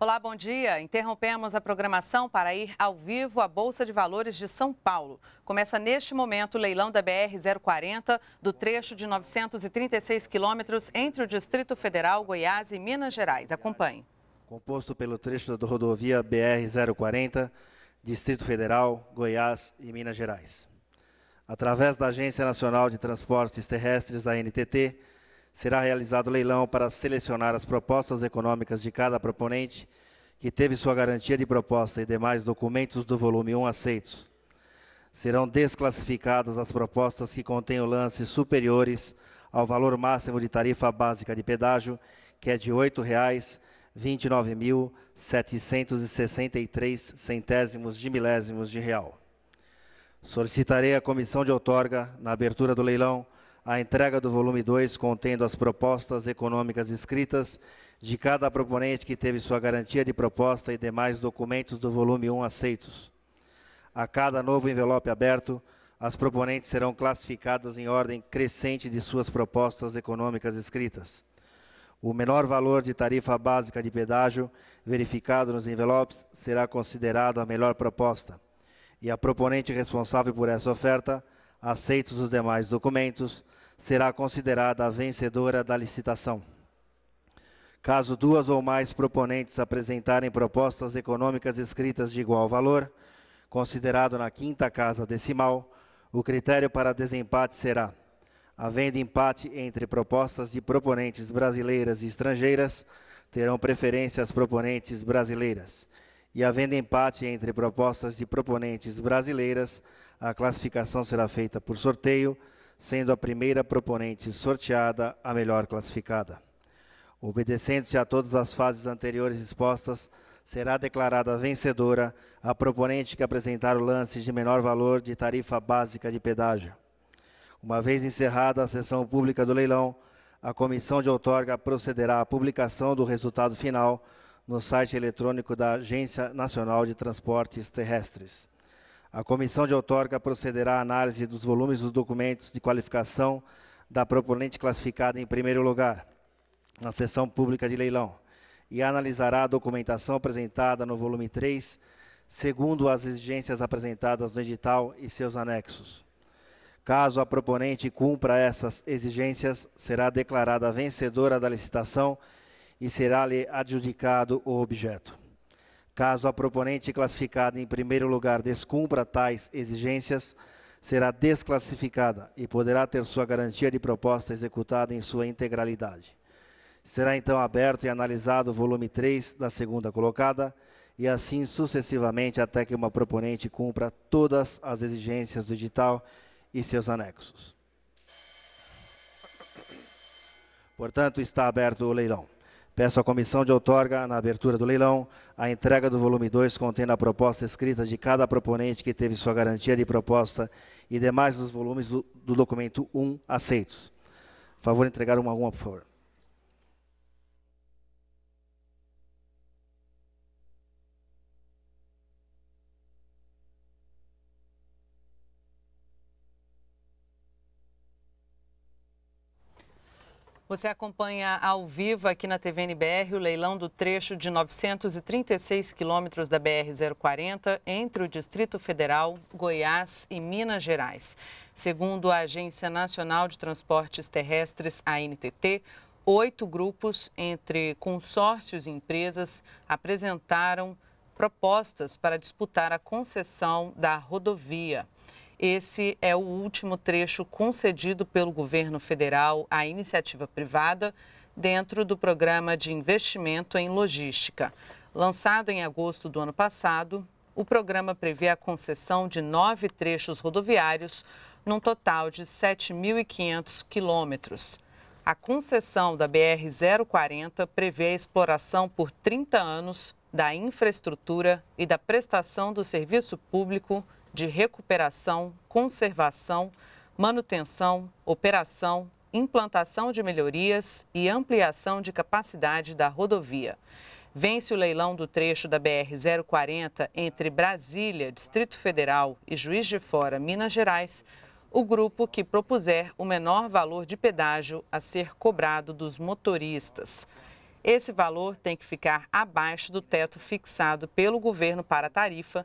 Olá, bom dia. Interrompemos a programação para ir ao vivo à Bolsa de Valores de São Paulo. Começa neste momento o leilão da BR-040, do trecho de 936 quilômetros entre o Distrito Federal, Goiás e Minas Gerais. Acompanhe. Composto pelo trecho da rodovia BR-040, Distrito Federal, Goiás e Minas Gerais. Através da Agência Nacional de Transportes Terrestres, ANTT, será realizado leilão para selecionar as propostas econômicas de cada proponente, que teve sua garantia de proposta e demais documentos do volume 1 aceitos. Serão desclassificadas as propostas que contenham lances superiores ao valor máximo de tarifa básica de pedágio, que é de R$ 8,29.763 centésimos de milésimos de real. Solicitarei à comissão de outorga, na abertura do leilão, a entrega do volume 2, contendo as propostas econômicas escritas de cada proponente que teve sua garantia de proposta e demais documentos do volume 1 um aceitos. A cada novo envelope aberto, as proponentes serão classificadas em ordem crescente de suas propostas econômicas escritas. O menor valor de tarifa básica de pedágio verificado nos envelopes será considerado a melhor proposta, e a proponente responsável por essa oferta, aceitos os demais documentos, será considerada a vencedora da licitação. Caso duas ou mais proponentes apresentarem propostas econômicas escritas de igual valor, considerado na quinta casa decimal, o critério para desempate será: havendo empate entre propostas de proponentes brasileiras e estrangeiras, terão preferência as proponentes brasileiras. E havendo empate entre propostas de proponentes brasileiras, a classificação será feita por sorteio sendo a primeira proponente sorteada a melhor classificada. Obedecendo-se a todas as fases anteriores expostas, será declarada vencedora a proponente que apresentar o lance de menor valor de tarifa básica de pedágio. Uma vez encerrada a sessão pública do leilão, a comissão de outorga procederá à publicação do resultado final no site eletrônico da Agência Nacional de Transportes Terrestres. A comissão de outorga procederá à análise dos volumes dos documentos de qualificação da proponente classificada em primeiro lugar, na sessão pública de leilão, e analisará a documentação apresentada no volume 3, segundo as exigências apresentadas no edital e seus anexos. Caso a proponente cumpra essas exigências, será declarada vencedora da licitação e será-lhe adjudicado o objeto. Caso a proponente classificada em primeiro lugar descumpra tais exigências, será desclassificada e poderá ter sua garantia de proposta executada em sua integralidade. Será então aberto e analisado o volume 3 da segunda colocada e assim sucessivamente até que uma proponente cumpra todas as exigências do edital e seus anexos. Portanto, está aberto o leilão. Peço à comissão de outorga, na abertura do leilão, a entrega do volume 2 contendo a proposta escrita de cada proponente que teve sua garantia de proposta e demais dos volumes do, do documento 1 um aceitos. Favor entregar uma a uma, por favor. Você acompanha ao vivo aqui na TV NBR o leilão do trecho de 936 quilômetros da BR-040 entre o Distrito Federal, Goiás e Minas Gerais. Segundo a Agência Nacional de Transportes Terrestres, ANTT, oito grupos, entre consórcios e empresas, apresentaram propostas para disputar a concessão da rodovia. Esse é o último trecho concedido pelo governo federal à iniciativa privada dentro do programa de investimento em logística. Lançado em agosto do ano passado, o programa prevê a concessão de nove trechos rodoviários, num total de 7.500 quilômetros. A concessão da BR-040 prevê a exploração por 30 anos da infraestrutura e da prestação do serviço público de recuperação, conservação, manutenção, operação, implantação de melhorias e ampliação de capacidade da rodovia. Vence o leilão do trecho da BR-040 entre Brasília, Distrito Federal e Juiz de Fora, Minas Gerais, o grupo que propuser o menor valor de pedágio a ser cobrado dos motoristas. Esse valor tem que ficar abaixo do teto fixado pelo governo para a tarifa,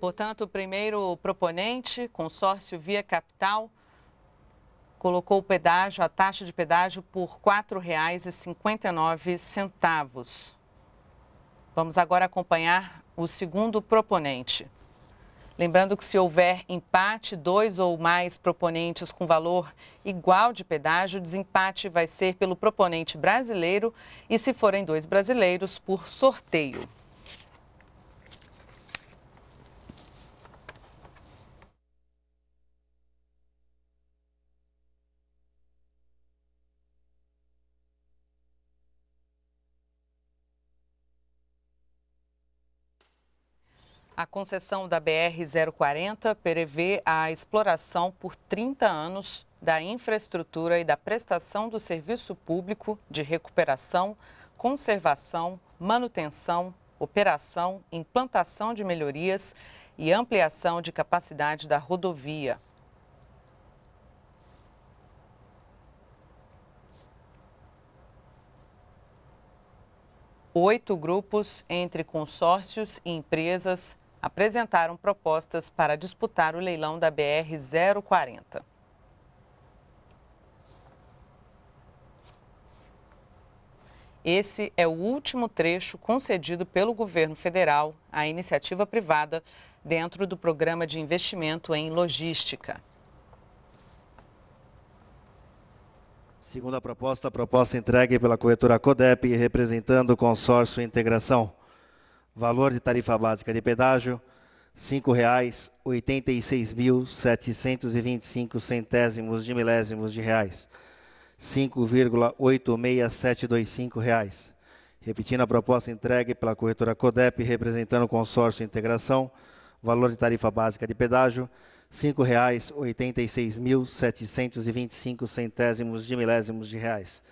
Portanto, o primeiro proponente, consórcio Via Capital, colocou o pedágio, a taxa de pedágio por R$ 4,59. Vamos agora acompanhar o segundo proponente. Lembrando que se houver empate, dois ou mais proponentes com valor igual de pedágio, o desempate vai ser pelo proponente brasileiro e, se forem dois brasileiros, por sorteio. A concessão da BR-040 prevê a exploração por 30 anos da infraestrutura e da prestação do serviço público de recuperação, conservação, manutenção, operação, implantação de melhorias e ampliação de capacidade da rodovia. Oito grupos entre consórcios e empresas apresentaram propostas para disputar o leilão da BR-040. Esse é o último trecho concedido pelo governo federal à iniciativa privada dentro do programa de investimento em logística. Segundo a proposta, a proposta entregue pela corretora CODEP, representando o consórcio Integração. Valor de tarifa básica de pedágio, R$ 5,86.725 centésimos de milésimos de reais. 5,86725 reais. Repetindo a proposta entregue pela corretora Codep, representando o consórcio Integração, valor de tarifa básica de pedágio, R$ 5,86.725 centésimos de milésimos de reais.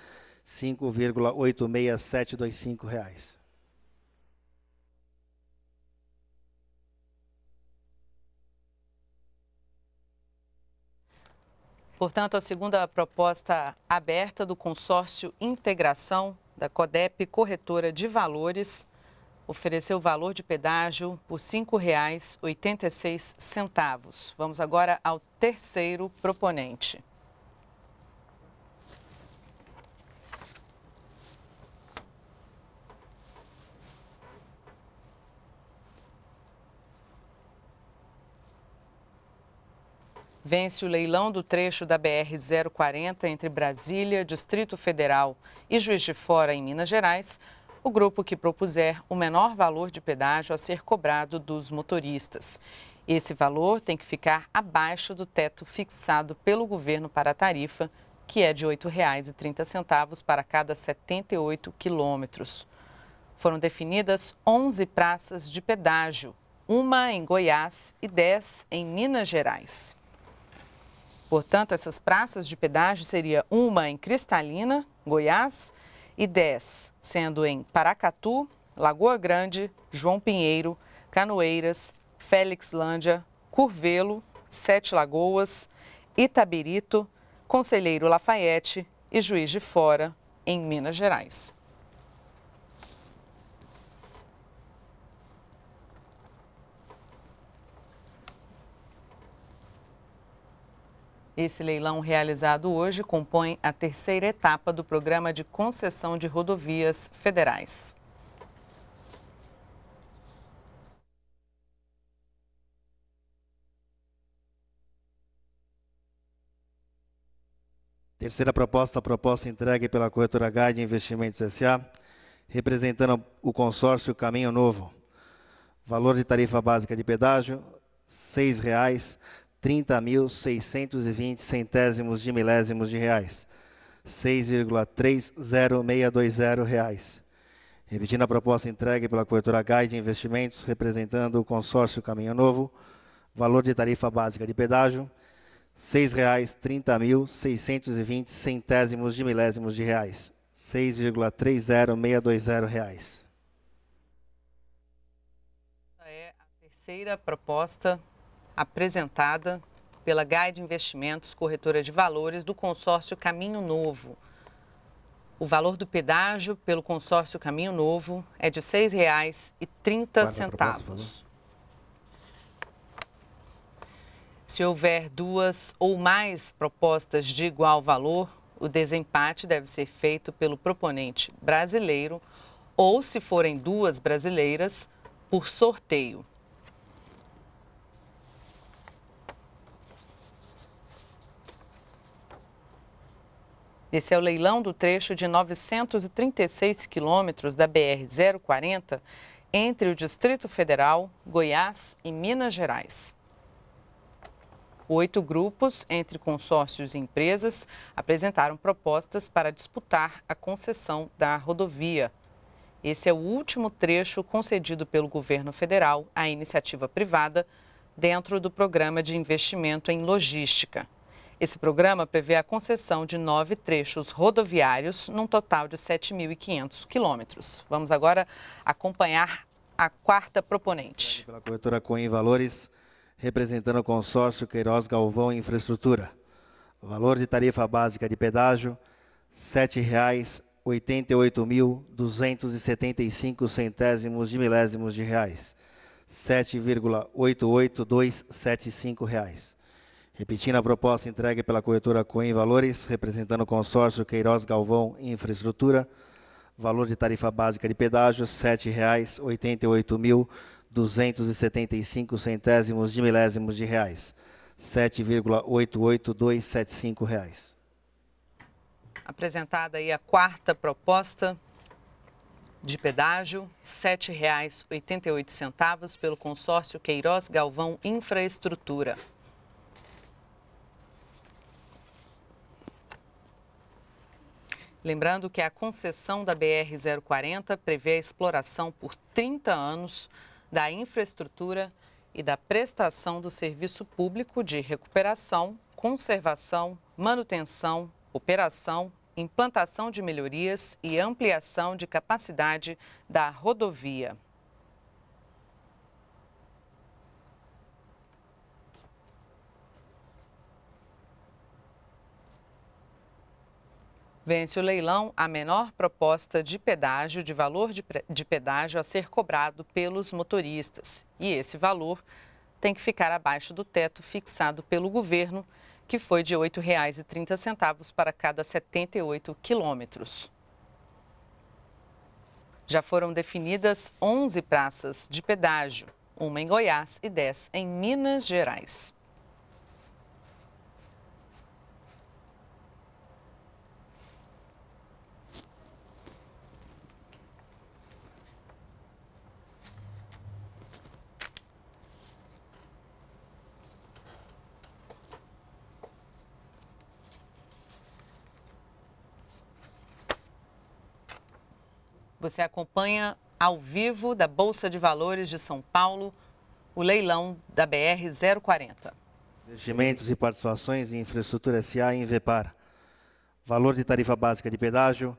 5,86725 reais. Portanto, a segunda proposta aberta do consórcio Integração da Codep Corretora de Valores ofereceu o valor de pedágio por R$ 5,86. Vamos agora ao terceiro proponente. vence o leilão do trecho da BR-040 entre Brasília, Distrito Federal e Juiz de Fora, em Minas Gerais, o grupo que propuser o menor valor de pedágio a ser cobrado dos motoristas. Esse valor tem que ficar abaixo do teto fixado pelo governo para a tarifa, que é de R$ 8,30 para cada 78 quilômetros. Foram definidas 11 praças de pedágio, uma em Goiás e 10 em Minas Gerais. Portanto, essas praças de pedágio seria uma em Cristalina, Goiás, e 10, sendo em Paracatu, Lagoa Grande, João Pinheiro, Canoeiras, Lândia, Curvelo, Sete Lagoas, Itabirito, Conselheiro Lafayette e Juiz de Fora, em Minas Gerais. Esse leilão realizado hoje compõe a terceira etapa do programa de concessão de rodovias federais. Terceira proposta, a proposta entregue pela corretora Guide Investimentos S.A., representando o consórcio Caminho Novo. Valor de tarifa básica de pedágio, R$ 6,00. 30.620 centésimos de milésimos de reais. 6,30620 reais. Repetindo a proposta entregue pela corretora Gai de Investimentos, representando o consórcio Caminho Novo, valor de tarifa básica de pedágio, R$ 6,30.620 centésimos de milésimos de reais. 6,30620 reais. É a terceira proposta apresentada pela Guide Investimentos, corretora de valores do consórcio Caminho Novo. O valor do pedágio pelo consórcio Caminho Novo é de R$ 6,30. Né? Se houver duas ou mais propostas de igual valor, o desempate deve ser feito pelo proponente brasileiro ou, se forem duas brasileiras, por sorteio. Esse é o leilão do trecho de 936 quilômetros da BR-040 entre o Distrito Federal, Goiás e Minas Gerais. Oito grupos, entre consórcios e empresas, apresentaram propostas para disputar a concessão da rodovia. Esse é o último trecho concedido pelo governo federal à iniciativa privada dentro do programa de investimento em logística. Esse programa prevê a concessão de nove trechos rodoviários, num total de 7.500 quilômetros. Vamos agora acompanhar a quarta proponente. Pela corretora Coen Valores, representando o consórcio Queiroz Galvão Infraestrutura. Valor de tarifa básica de pedágio, R$ 7,88.275 centésimos de milésimos de reais. R$ 7,88275. Repetindo a proposta entregue pela corretora Coen Valores, representando o consórcio Queiroz Galvão Infraestrutura, valor de tarifa básica de pedágio R$ 7,88.275 centésimos de milésimos de reais, R$ 7,88275. Apresentada aí a quarta proposta de pedágio, R$ 7,88 pelo consórcio Queiroz Galvão Infraestrutura. Lembrando que a concessão da BR-040 prevê a exploração por 30 anos da infraestrutura e da prestação do serviço público de recuperação, conservação, manutenção, operação, implantação de melhorias e ampliação de capacidade da rodovia. Vence o leilão a menor proposta de pedágio, de valor de, de pedágio a ser cobrado pelos motoristas. E esse valor tem que ficar abaixo do teto fixado pelo governo, que foi de R$ 8,30 para cada 78 quilômetros. Já foram definidas 11 praças de pedágio, uma em Goiás e 10 em Minas Gerais. Você acompanha ao vivo da Bolsa de Valores de São Paulo o leilão da BR 040. Investimentos e participações em infraestrutura SA em Vepar. Valor de tarifa básica de pedágio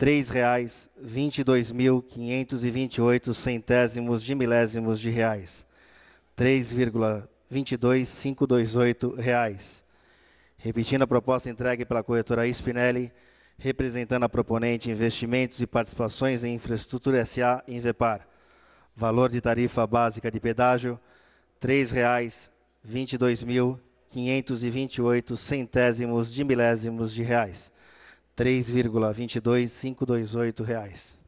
R$ 3,22.528 centésimos de milésimos de reais. 3,22528 reais. Repetindo a proposta entregue pela corretora Spinelli, representando a proponente Investimentos e Participações em Infraestrutura SA Invepar. Valor de tarifa básica de pedágio R$ 3,22.528 centésimos de milésimos de reais. 3,22528 reais.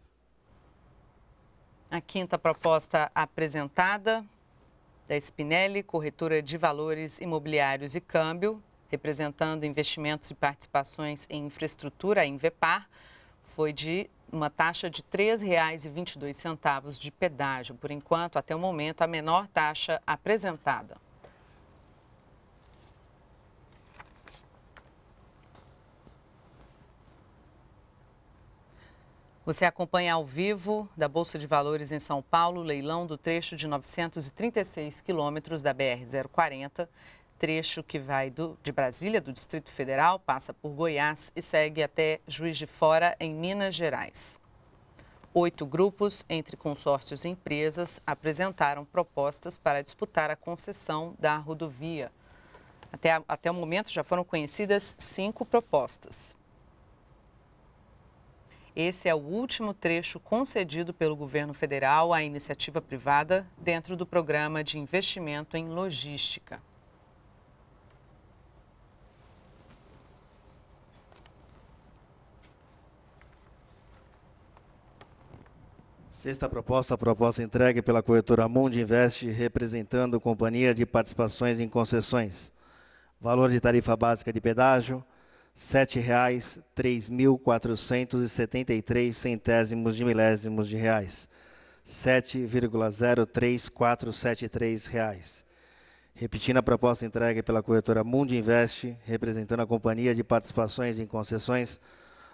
A quinta proposta apresentada da Spinelli, corretora de valores imobiliários e câmbio, representando investimentos e participações em infraestrutura, a Invepar, foi de uma taxa de R$ 3,22 de pedágio. Por enquanto, até o momento, a menor taxa apresentada. Você acompanha ao vivo da Bolsa de Valores em São Paulo, leilão do trecho de 936 quilômetros da BR-040, trecho que vai do, de Brasília, do Distrito Federal, passa por Goiás e segue até Juiz de Fora, em Minas Gerais. Oito grupos, entre consórcios e empresas, apresentaram propostas para disputar a concessão da rodovia. Até, até o momento já foram conhecidas cinco propostas. Esse é o último trecho concedido pelo governo federal à iniciativa privada dentro do programa de investimento em logística. Sexta proposta, a proposta entregue pela corretora Mundi Invest, representando companhia de participações em concessões. Valor de tarifa básica de pedágio, R$ 7,3.473 centésimos de milésimos de reais. 7,03473 reais. Repetindo a proposta entregue pela corretora Mundo Invest, representando a companhia de participações em concessões,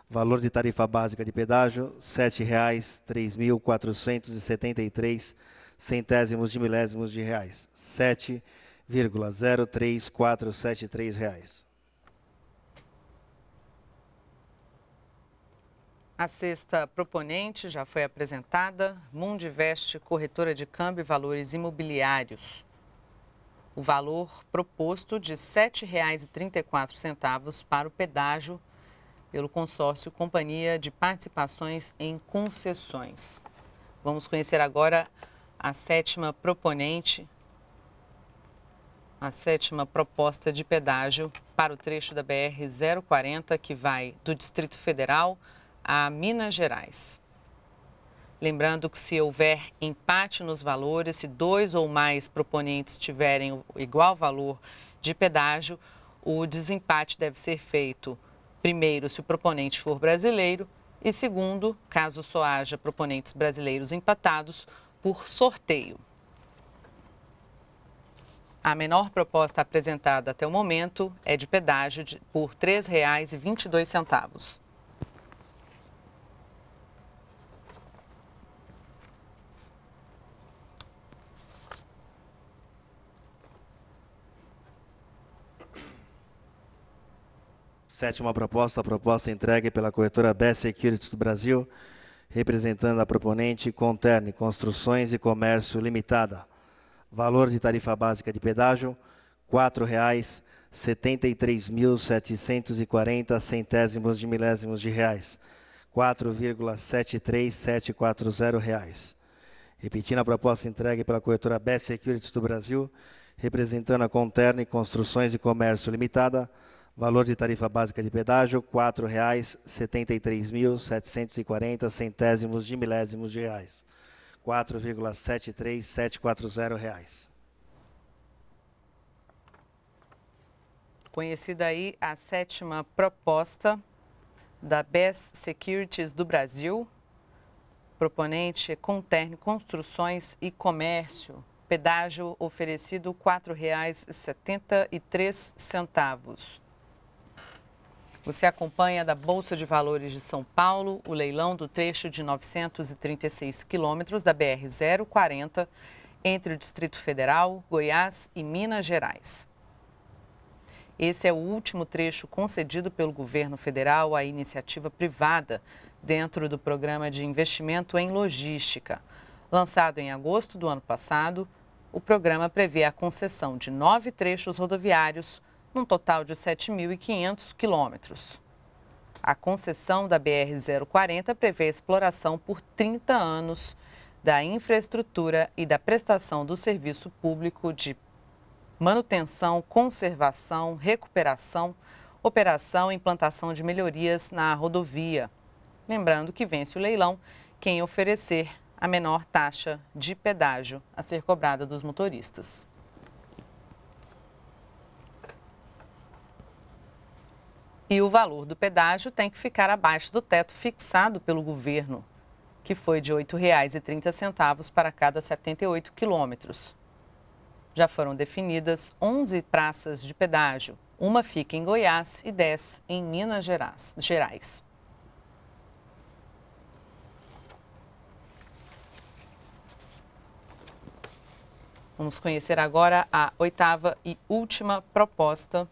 Valor de tarifa básica de pedágio, R$ 7,3.473 centésimos de milésimos de reais. 7,03473 reais. A sexta proponente já foi apresentada, Mundivest, corretora de câmbio e valores imobiliários. O valor proposto de R$ 7,34 para o pedágio pelo consórcio Companhia de Participações em Concessões. Vamos conhecer agora a sétima proponente, a sétima proposta de pedágio para o trecho da BR-040 que vai do Distrito Federal a Minas Gerais. Lembrando que se houver empate nos valores, se dois ou mais proponentes tiverem o igual valor de pedágio, o desempate deve ser feito Primeiro, se o proponente for brasileiro. E segundo, caso só haja proponentes brasileiros empatados, por sorteio. A menor proposta apresentada até o momento é de pedágio de, por R$ 3,22. Sétima proposta, a proposta entregue pela corretora Best Securities do Brasil, representando a proponente Conterne Construções e Comércio Limitada. Valor de tarifa básica de pedágio, R$ 4,73.740 centésimos de milésimos de reais, R$ 4,73740. Reais. Repetindo a proposta entregue pela corretora Best Securities do Brasil, representando a Conterne Construções e Comércio Limitada, Valor de tarifa básica de pedágio, R$ 4,73.740 centésimos de milésimos de reais. R$ 4,73740. Reais. Conhecida aí a sétima proposta da Best Securities do Brasil, proponente é Conterne Construções e Comércio. Pedágio oferecido R$ 4,73. Você acompanha da Bolsa de Valores de São Paulo o leilão do trecho de 936 quilômetros da BR-040 entre o Distrito Federal, Goiás e Minas Gerais. Esse é o último trecho concedido pelo governo federal à iniciativa privada dentro do Programa de Investimento em Logística. Lançado em agosto do ano passado, o programa prevê a concessão de nove trechos rodoviários num total de 7.500 quilômetros. A concessão da BR-040 prevê a exploração por 30 anos da infraestrutura e da prestação do serviço público de manutenção, conservação, recuperação, operação e implantação de melhorias na rodovia. Lembrando que vence o leilão quem oferecer a menor taxa de pedágio a ser cobrada dos motoristas. E o valor do pedágio tem que ficar abaixo do teto fixado pelo governo, que foi de R$ 8,30 para cada 78 quilômetros. Já foram definidas 11 praças de pedágio. Uma fica em Goiás e 10 em Minas Gerais. Vamos conhecer agora a oitava e última proposta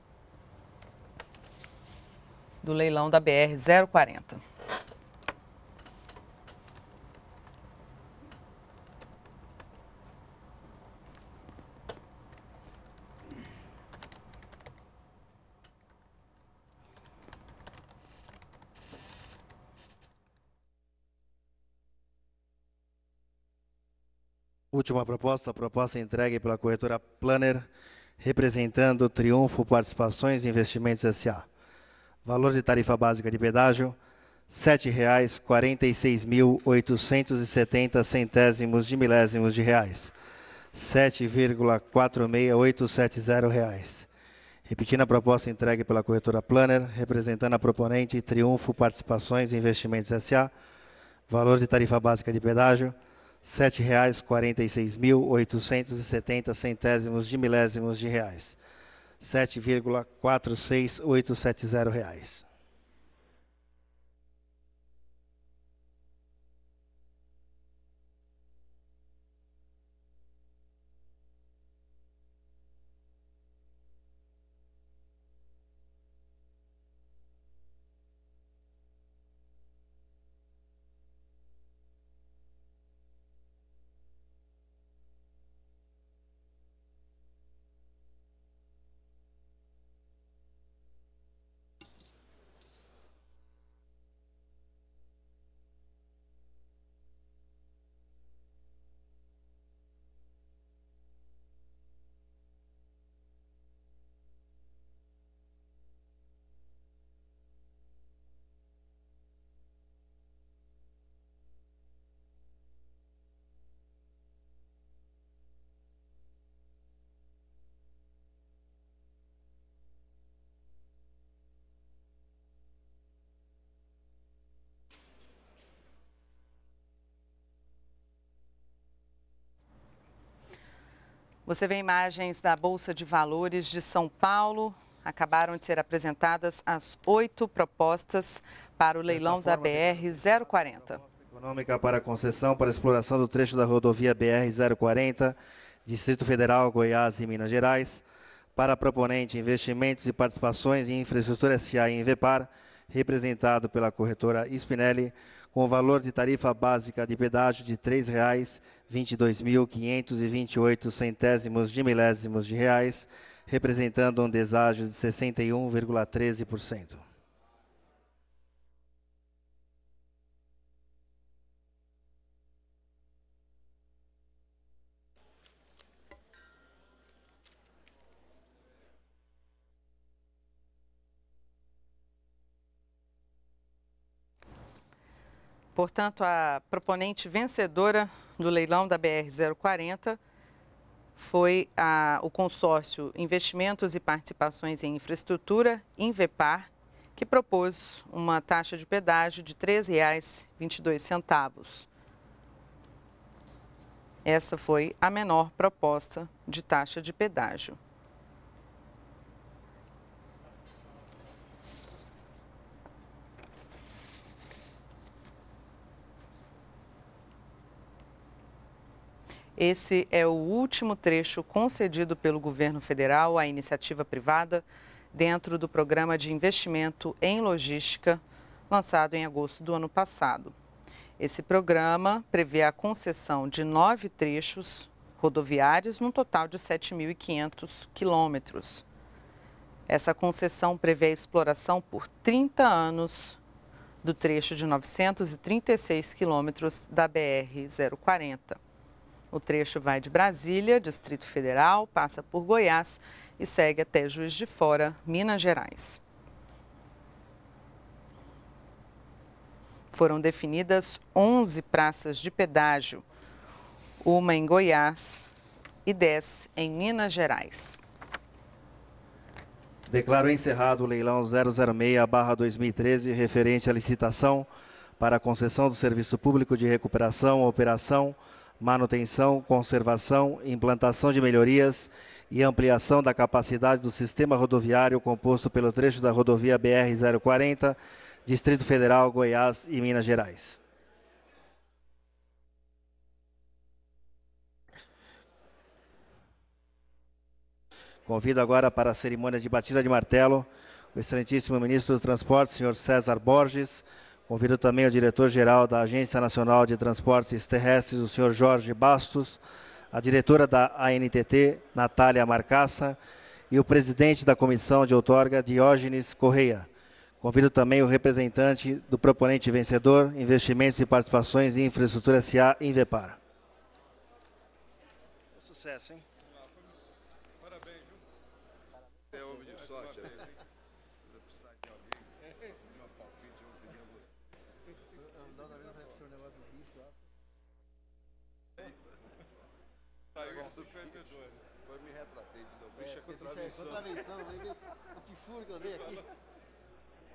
do leilão da BR-040. Última proposta, a proposta entregue pela corretora Planner, representando Triunfo Participações e Investimentos S.A. Valor de tarifa básica de pedágio, R$ 7,46.870 centésimos de milésimos de reais. 7,46870 reais. Repetindo a proposta entregue pela corretora Planner, representando a proponente Triunfo Participações e Investimentos S.A., valor de tarifa básica de pedágio, R$ 7,46.870 centésimos de milésimos de reais. 7,46870 reais. Você vê imagens da Bolsa de Valores de São Paulo. Acabaram de ser apresentadas as oito propostas para o leilão da BR-040. Econômica para concessão para exploração do trecho da rodovia BR-040, Distrito Federal, Goiás e Minas Gerais. Para proponente, investimentos e participações em infraestrutura SA e Invepar, representado pela corretora Spinelli, com o valor de tarifa básica de pedágio de R$ 3,22.528 centésimos de milésimos de reais, representando um deságio de 61,13%. Portanto, a proponente vencedora do leilão da BR-040 foi a, o consórcio Investimentos e Participações em Infraestrutura, INVEPAR, que propôs uma taxa de pedágio de R$ 13,22. Essa foi a menor proposta de taxa de pedágio. Esse é o último trecho concedido pelo governo federal à iniciativa privada dentro do programa de investimento em logística lançado em agosto do ano passado. Esse programa prevê a concessão de nove trechos rodoviários, num total de 7.500 quilômetros. Essa concessão prevê a exploração por 30 anos do trecho de 936 quilômetros da BR-040. O trecho vai de Brasília, Distrito Federal, passa por Goiás e segue até Juiz de Fora, Minas Gerais. Foram definidas 11 praças de pedágio, uma em Goiás e 10 em Minas Gerais. Declaro encerrado o leilão 006-2013, referente à licitação para a concessão do Serviço Público de Recuperação, Operação, manutenção, conservação, implantação de melhorias e ampliação da capacidade do sistema rodoviário composto pelo trecho da rodovia BR-040, Distrito Federal, Goiás e Minas Gerais. Convido agora para a cerimônia de batida de martelo o excelentíssimo ministro dos Transportes, senhor César Borges, Convido também o diretor-geral da Agência Nacional de Transportes Terrestres, o senhor Jorge Bastos, a diretora da ANTT, Natália Marcassa, e o presidente da comissão de outorga, Diógenes Correia. Convido também o representante do proponente vencedor, Investimentos e Participações em Infraestrutura SA, Invepar. Sucesso, hein? contravenção. Contravenção, né? o que furo que eu dei aqui.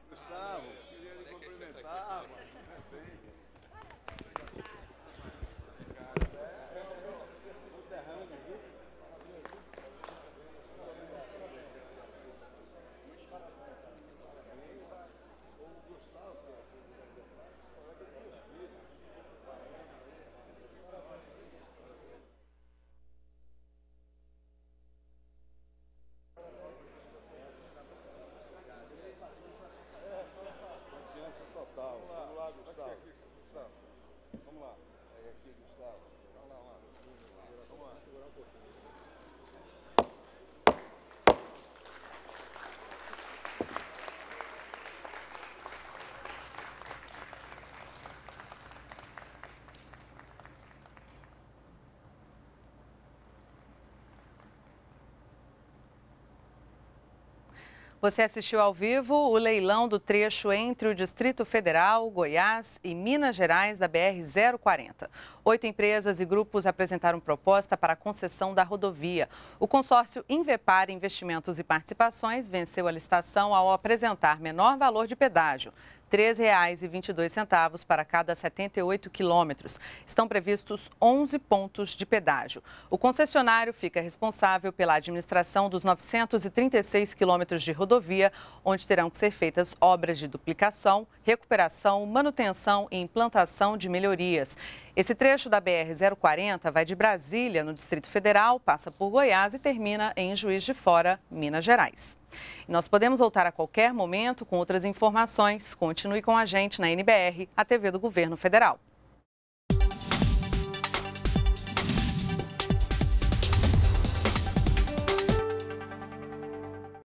Gustavo, queria lhe cumprimentar. Ah, mano. Você assistiu ao vivo o leilão do trecho entre o Distrito Federal, Goiás e Minas Gerais da BR-040. Oito empresas e grupos apresentaram proposta para a concessão da rodovia. O consórcio Invepar Investimentos e Participações venceu a licitação ao apresentar menor valor de pedágio, R$ 3,22 para cada 78 quilômetros. Estão previstos 11 pontos de pedágio. O concessionário fica responsável pela administração dos 936 quilômetros de rodovia, onde terão que ser feitas obras de duplicação, recuperação, manutenção e implantação de melhorias. Esse trecho da BR-040 vai de Brasília, no Distrito Federal, passa por Goiás e termina em Juiz de Fora, Minas Gerais. E nós podemos voltar a qualquer momento com outras informações. Continue com a gente na NBR, a TV do Governo Federal.